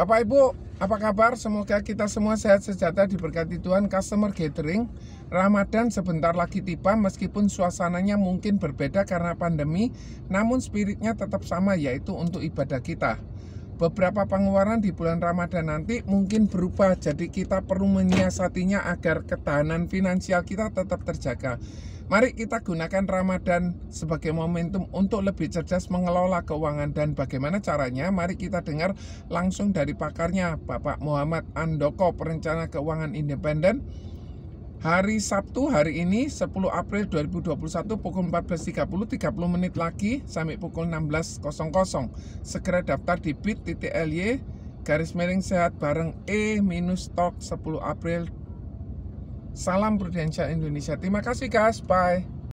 Bapak Ibu, apa kabar? Semoga kita semua sehat sejahtera diberkati Tuhan. Customer Gathering Ramadan sebentar lagi tiba meskipun suasananya mungkin berbeda karena pandemi, namun spiritnya tetap sama yaitu untuk ibadah kita. Beberapa pengeluaran di bulan Ramadan nanti mungkin berubah, jadi kita perlu menyiasatinya agar ketahanan finansial kita tetap terjaga. Mari kita gunakan Ramadan sebagai momentum untuk lebih cerdas mengelola keuangan dan bagaimana caranya. Mari kita dengar langsung dari pakarnya Bapak Muhammad Andoko, perencana keuangan independen. Hari Sabtu hari ini 10 April 2021 pukul 14.30 30 menit lagi sampai pukul 16.00 segera daftar di bit.ly garis miring sehat bareng E minus Stok 10 April Salam Prudensial Indonesia. Terima kasih guys. Bye.